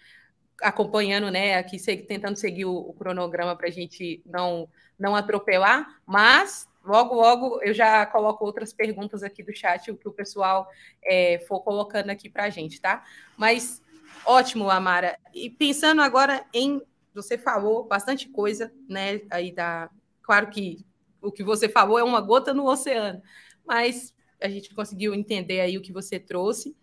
acompanhando, né, aqui tentando seguir o, o cronograma para a gente não, não atropelar, mas logo, logo eu já coloco outras perguntas aqui do chat, o que o pessoal é, for colocando aqui para a gente, tá? Mas ótimo, Amara. E pensando agora em. Você falou bastante coisa, né, aí da. Claro que o que você falou é uma gota no oceano, mas a gente conseguiu entender aí o que você trouxe.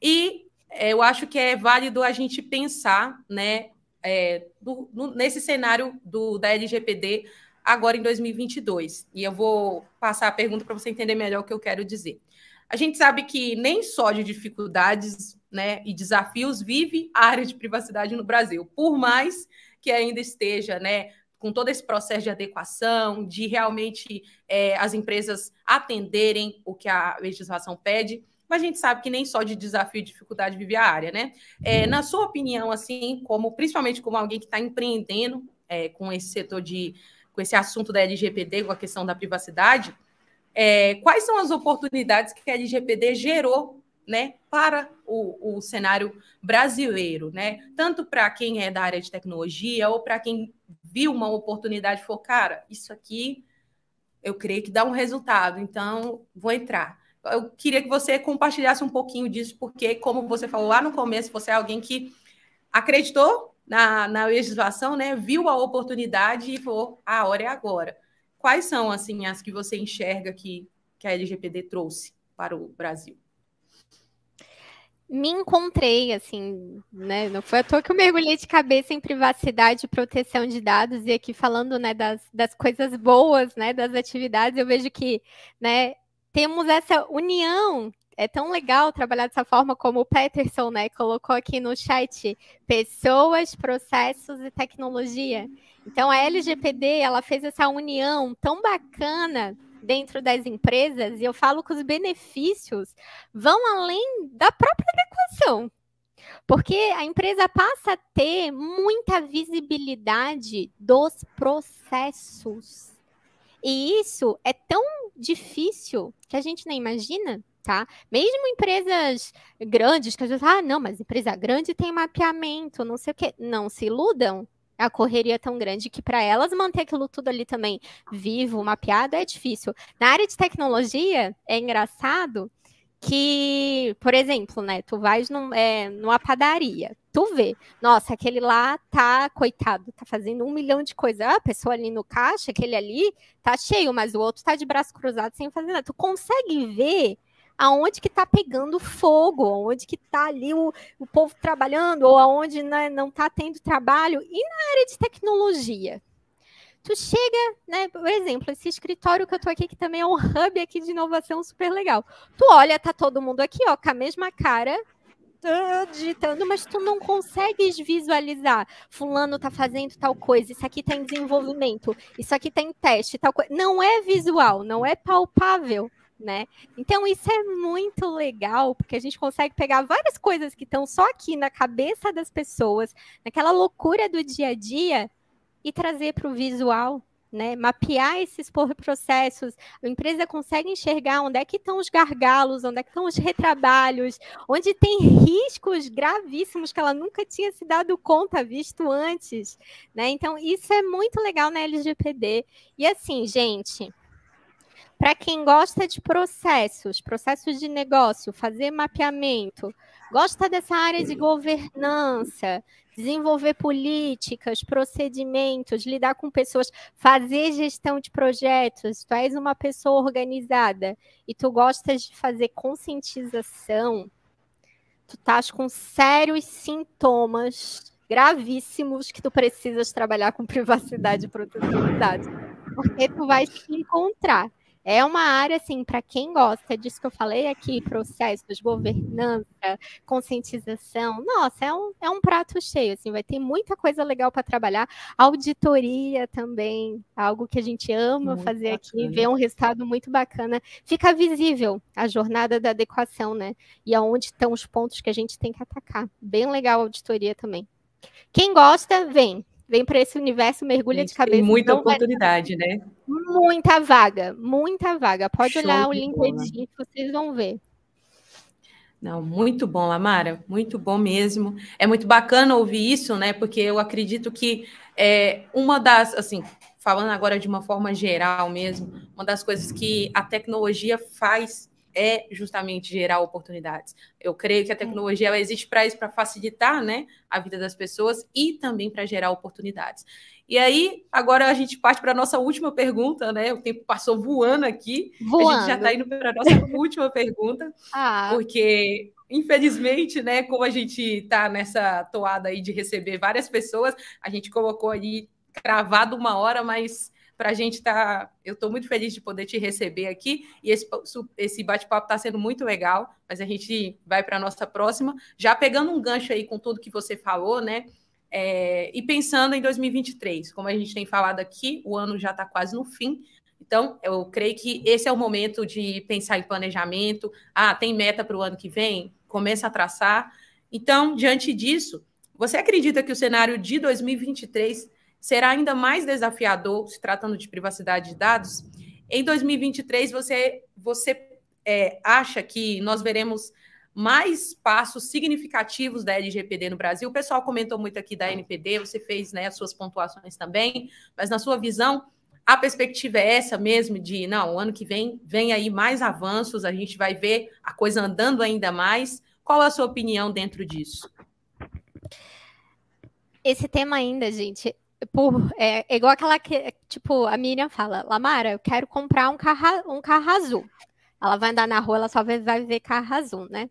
E é, eu acho que é válido a gente pensar, né, é, do, no, nesse cenário do, da LGPD agora em 2022. E eu vou passar a pergunta para você entender melhor o que eu quero dizer. A gente sabe que nem só de dificuldades né, e desafios vive a área de privacidade no Brasil, por mais que ainda esteja né, com todo esse processo de adequação, de realmente é, as empresas atenderem o que a legislação pede mas a gente sabe que nem só de desafio e dificuldade vive a área, né? É, na sua opinião, assim, como principalmente como alguém que está empreendendo é, com esse setor de com esse assunto da LGPD, com a questão da privacidade, é, quais são as oportunidades que a LGPD gerou né, para o, o cenário brasileiro, né? Tanto para quem é da área de tecnologia ou para quem viu uma oportunidade e falou, cara, isso aqui eu creio que dá um resultado, então vou entrar eu queria que você compartilhasse um pouquinho disso, porque, como você falou lá no começo, você é alguém que acreditou na, na legislação, né? Viu a oportunidade e falou: a hora é agora. Quais são, assim, as que você enxerga que, que a LGPD trouxe para o Brasil? me encontrei, assim, né? Não foi à toa que eu mergulhei de cabeça em privacidade e proteção de dados, e aqui falando, né, das, das coisas boas, né, das atividades, eu vejo que, né, temos essa união. É tão legal trabalhar dessa forma como o Peterson, né, colocou aqui no chat, pessoas, processos e tecnologia. Então a LGPD, ela fez essa união tão bacana dentro das empresas, e eu falo que os benefícios vão além da própria adequação. Porque a empresa passa a ter muita visibilidade dos processos. E isso é tão difícil que a gente nem imagina, tá? Mesmo empresas grandes, que às vezes, ah, não, mas empresa grande tem mapeamento, não sei o quê. Não se iludam. A correria é tão grande que para elas manter aquilo tudo ali também vivo, mapeado, é difícil. Na área de tecnologia, é engraçado que, por exemplo, né, tu vais num, é, numa padaria, tu vê, nossa, aquele lá tá, coitado, tá fazendo um milhão de coisas, ah, a pessoa ali no caixa, aquele ali tá cheio, mas o outro tá de braço cruzado sem fazer nada. Tu consegue ver aonde que tá pegando fogo, aonde que tá ali o, o povo trabalhando, ou aonde né, não tá tendo trabalho, e na área de tecnologia, tu chega, né? Por exemplo, esse escritório que eu tô aqui, que também é um hub aqui de inovação super legal. Tu olha, tá todo mundo aqui, ó, com a mesma cara, tá digitando, mas tu não consegues visualizar. Fulano tá fazendo tal coisa, isso aqui tá em desenvolvimento, isso aqui tá em teste, tal coisa. Não é visual, não é palpável. Né? Então isso é muito legal, porque a gente consegue pegar várias coisas que estão só aqui na cabeça das pessoas, naquela loucura do dia a dia, e trazer para o visual né, mapear esses processos, a empresa consegue enxergar onde é que estão os gargalos, onde é que estão os retrabalhos, onde tem riscos gravíssimos que ela nunca tinha se dado conta, visto antes, né? Então, isso é muito legal na LGPD. E assim, gente, para quem gosta de processos, processos de negócio, fazer mapeamento, gosta dessa área de governança, desenvolver políticas, procedimentos, lidar com pessoas, fazer gestão de projetos, tu és uma pessoa organizada e tu gostas de fazer conscientização, tu estás com sérios sintomas gravíssimos que tu precisas trabalhar com privacidade e de dados, Porque tu vai se encontrar. É uma área, assim, para quem gosta disso que eu falei aqui, processos, governança, conscientização, nossa, é um, é um prato cheio, assim, vai ter muita coisa legal para trabalhar. Auditoria também, algo que a gente ama muito fazer bacana. aqui, ver um resultado muito bacana. Fica visível a jornada da adequação, né? E aonde estão os pontos que a gente tem que atacar. Bem legal a auditoria também. Quem gosta, vem. Vem para esse universo, mergulha Gente, de cabeça. Tem muita oportunidade, vai... né? Muita vaga, muita vaga. Pode Show olhar o LinkedIn que vocês vão ver. Não, muito bom, Amara, muito bom mesmo. É muito bacana ouvir isso, né? Porque eu acredito que é uma das, assim, falando agora de uma forma geral mesmo, uma das coisas que a tecnologia faz é justamente gerar oportunidades. Eu creio que a tecnologia ela existe para isso, para facilitar né, a vida das pessoas e também para gerar oportunidades. E aí, agora a gente parte para a nossa última pergunta, né? O tempo passou voando aqui. Voando. A gente já está indo para a nossa última pergunta, ah. porque infelizmente, né, como a gente está nessa toada aí de receber várias pessoas, a gente colocou aí cravado uma hora, mas para a gente estar. Tá... Eu estou muito feliz de poder te receber aqui e esse, esse bate-papo está sendo muito legal, mas a gente vai para a nossa próxima. Já pegando um gancho aí com tudo que você falou, né? É, e pensando em 2023, como a gente tem falado aqui, o ano já está quase no fim. Então, eu creio que esse é o momento de pensar em planejamento. Ah, tem meta para o ano que vem? Começa a traçar. Então, diante disso, você acredita que o cenário de 2023 será ainda mais desafiador se tratando de privacidade de dados? Em 2023, você, você é, acha que nós veremos mais passos significativos da LGPD no Brasil. O pessoal comentou muito aqui da NPD, você fez né, as suas pontuações também, mas na sua visão, a perspectiva é essa mesmo de, não, o ano que vem vem aí mais avanços, a gente vai ver a coisa andando ainda mais. Qual a sua opinião dentro disso? Esse tema ainda, gente, por, é, é, igual aquela que, tipo, a Miriam fala, Lamara, eu quero comprar um carro, um carro azul. Ela vai andar na rua, ela só vai, ver carro azul, né?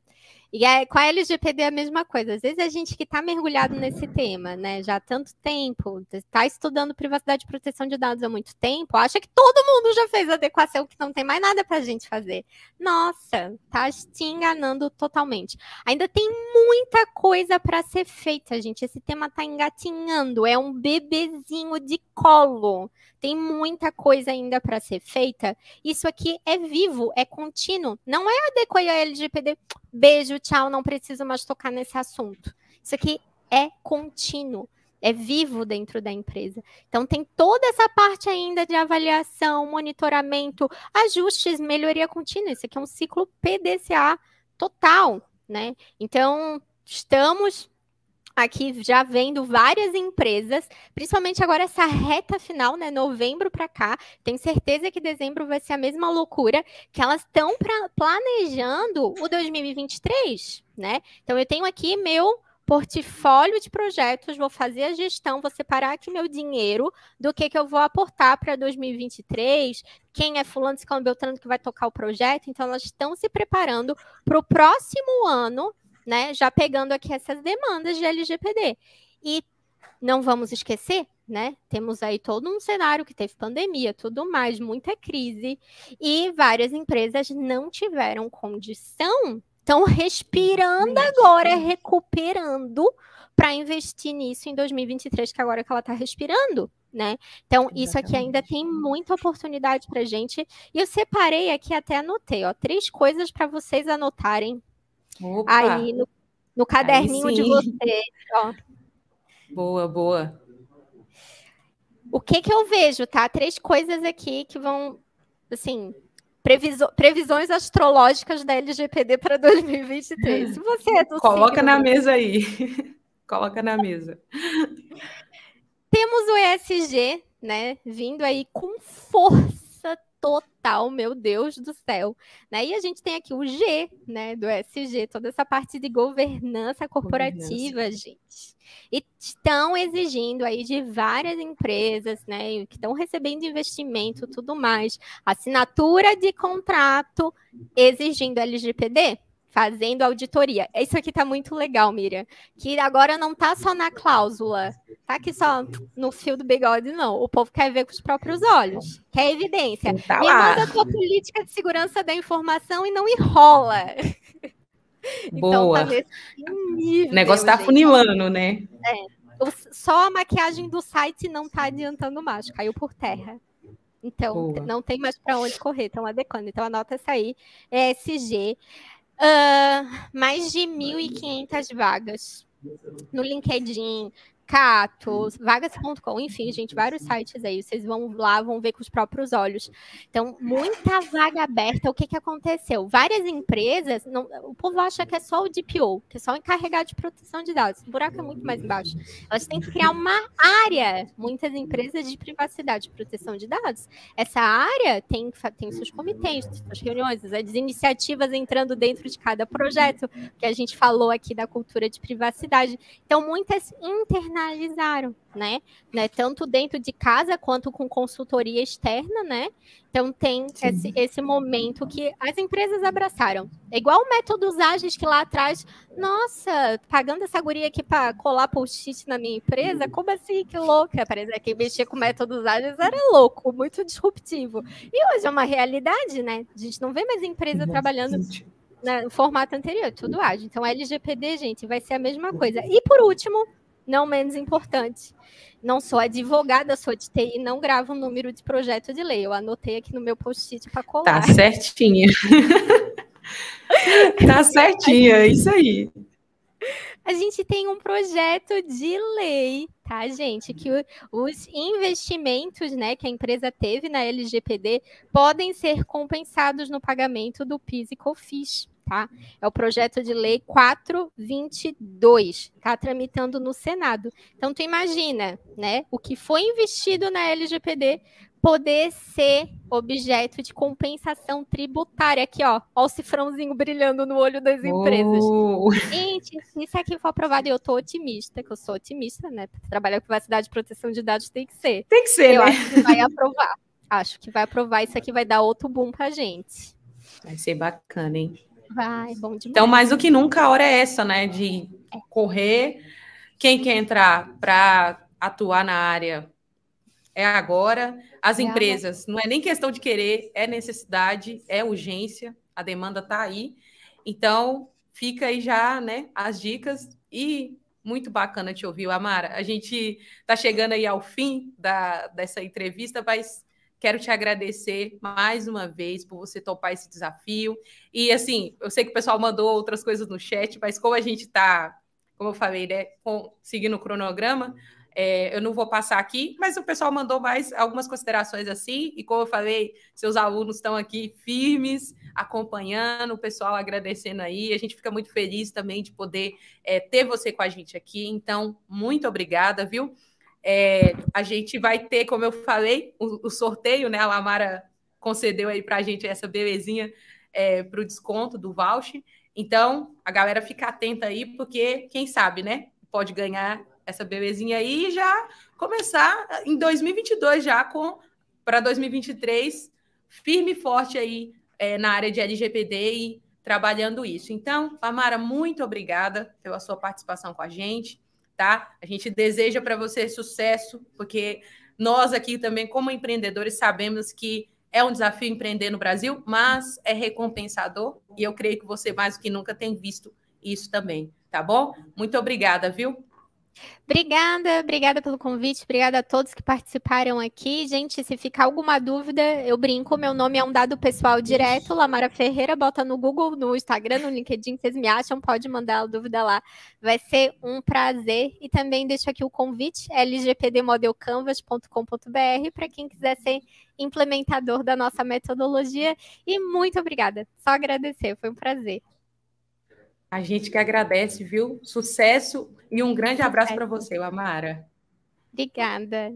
E com a LGPD é a mesma coisa. Às vezes a gente que está mergulhado nesse tema, né, já há tanto tempo, está estudando privacidade e proteção de dados há muito tempo, acha que todo mundo já fez adequação, que não tem mais nada para a gente fazer. Nossa, tá se enganando totalmente. Ainda tem muita coisa para ser feita, gente. Esse tema está engatinhando, é um bebezinho de colo. Tem muita coisa ainda para ser feita. Isso aqui é vivo, é contínuo. Não é adequar a LGPD. Beijo, tchau, não preciso mais tocar nesse assunto. Isso aqui é contínuo, é vivo dentro da empresa. Então, tem toda essa parte ainda de avaliação, monitoramento, ajustes, melhoria contínua. Isso aqui é um ciclo PDCA total, né? Então, estamos aqui já vendo várias empresas, principalmente agora essa reta final, né, novembro para cá, tenho certeza que dezembro vai ser a mesma loucura, que elas estão planejando o 2023, né? Então eu tenho aqui meu portfólio de projetos, vou fazer a gestão, vou separar aqui meu dinheiro do que, que eu vou aportar para 2023, quem é fulano, ciclano, beltrano que vai tocar o projeto. Então, elas estão se preparando para o próximo ano né? Já pegando aqui essas demandas de LGPD. E não vamos esquecer, né? Temos aí todo um cenário que teve pandemia, tudo mais, muita crise, e várias empresas não tiveram condição, estão respirando agora, recuperando para investir nisso em 2023, que agora que ela está respirando, né? Então, Exatamente. isso aqui ainda tem muita oportunidade para gente. E eu separei aqui, até anotei, ó, três coisas para vocês anotarem Opa. Aí no, no caderninho Aí de você. Ó. Boa, boa. O que que eu vejo, tá? Três coisas aqui que vão, assim, previso, previsões astrológicas da LGPD para 2023. Se você é do Coloca signo, na mesa aí. Coloca na mesa. Temos o ESG, né, vindo aí com força total, meu Deus do céu. Né? E a gente tem aqui o G, né, do SG, toda essa parte de governança corporativa, governança. gente. E estão exigindo aí de várias empresas, né, que estão recebendo investimento, tudo mais, assinatura de contrato exigindo LGPD fazendo auditoria. Isso aqui tá muito legal, Miriam. Que agora não tá só na cláusula, tá aqui só no fio do bigode, não. O povo quer ver com os próprios olhos, quer é evidência. Tá Me manda a tua política de segurança da informação e não enrola. Então, Boa. Então, tá nível, o negócio tá gente. funilando, né? É. Só a maquiagem do site não tá adiantando mais, caiu por terra. Então, Boa. não tem mais para onde correr, estão adequando. Então, anota essa aí, ESG uh, mais de 1.500 vagas no LinkedIn, Catos, hum. vagas.com, enfim, gente, hum, vários sites aí. Vocês vão lá, vão ver com os próprios olhos. Então, muita vaga aberta. O que, que aconteceu? Várias empresas, não, o povo acha que é só o DPO, que é só o encarregado de proteção de dados. O buraco é muito mais embaixo. Elas têm que criar uma área, muitas empresas de privacidade e proteção de dados. Essa área tem, tem seus comitês, suas reuniões, as iniciativas entrando dentro de cada projeto, que a gente falou aqui da cultura de privacidade. Então, muitas internet internalizaram, né? né? Tanto dentro de casa quanto com consultoria externa, né? Então tem esse, esse momento que as empresas abraçaram. É igual o método dos ágeis que lá atrás, nossa, pagando essa guria aqui para colar post-it na minha empresa, como assim? Que louca! Parece que mexer com métodos ágeis era louco, muito disruptivo. E hoje é uma realidade, né? A gente não vê mais empresa trabalhando no formato anterior, é tudo age. Então, LGPD, gente, vai ser a mesma uhum. coisa. E por último, não menos importante. Não sou advogada, sou de TI, não gravo o número de projeto de lei. Eu anotei aqui no meu post-it para colar. Tá certinha. tá certinha, é isso aí. A gente tem um projeto de lei, tá, gente? Que o, os investimentos né, que a empresa teve na LGPD podem ser compensados no pagamento do PIS e COFIS tá? É o projeto de lei 422, está tramitando no Senado. Então tu imagina, né? O que foi investido na LGPD poder ser objeto de compensação tributária. Aqui, ó, ó o cifrãozinho brilhando no olho das oh. empresas. Oh. Gente, isso aqui for aprovado e eu tô otimista, que eu sou otimista, né? Trabalhar com privacidade e proteção de dados tem que ser. Tem que ser, eu né? acho que vai aprovar. Acho que vai aprovar, isso aqui vai dar outro boom pra gente. Vai ser bacana, hein? Vai, bom demais. Então, mais do que nunca, a hora é essa, né? De é. correr. Quem quer entrar para atuar na área é agora. As é empresas, não é nem questão de querer, é necessidade, é urgência, a demanda está aí. Então, fica aí já, né, as dicas e muito bacana te ouvir, Amara. A gente está chegando aí ao fim da, dessa entrevista, mas Quero te agradecer mais uma vez por você topar esse desafio. E assim, eu sei que o pessoal mandou outras coisas no chat, mas como a gente está, como eu falei, né, com, seguindo o cronograma, é, eu não vou passar aqui, mas o pessoal mandou mais algumas considerações assim, e como eu falei, seus alunos estão aqui firmes, acompanhando, o pessoal agradecendo aí. A gente fica muito feliz também de poder é, ter você com a gente aqui. Então, muito obrigada, viu? É, a gente vai ter, como eu falei, o, o, sorteio, né? A Lamara concedeu aí para a gente essa belezinha é, para o desconto do voucher. Então, a galera fica atenta aí, porque quem sabe, né? Pode ganhar essa belezinha aí e já começar em 2022 já com para 2023 firme e forte aí é, na área de LGPD e trabalhando isso. Então, Lamara, muito obrigada pela sua participação com a gente tá? A gente deseja para você sucesso, porque nós aqui também, como empreendedores, sabemos que é um desafio empreender no Brasil, mas é recompensador e eu creio que você mais do que nunca tem visto isso também, tá bom? Muito obrigada, viu? Obrigada, obrigada pelo convite, obrigada a todos que participaram aqui. Gente, se ficar alguma dúvida, eu brinco, meu nome é um dado pessoal direto, Lamara Ferreira, bota no Google, no Instagram, no LinkedIn, vocês me acham, pode mandar a dúvida lá. Vai ser um prazer. E também deixo aqui o convite, lgpdmodelcanvas.com.br, para quem quiser ser implementador da nossa metodologia. E muito obrigada, só agradecer, foi um prazer. A gente que agradece, viu? Sucesso e um grande abraço para você, Amara. Obrigada.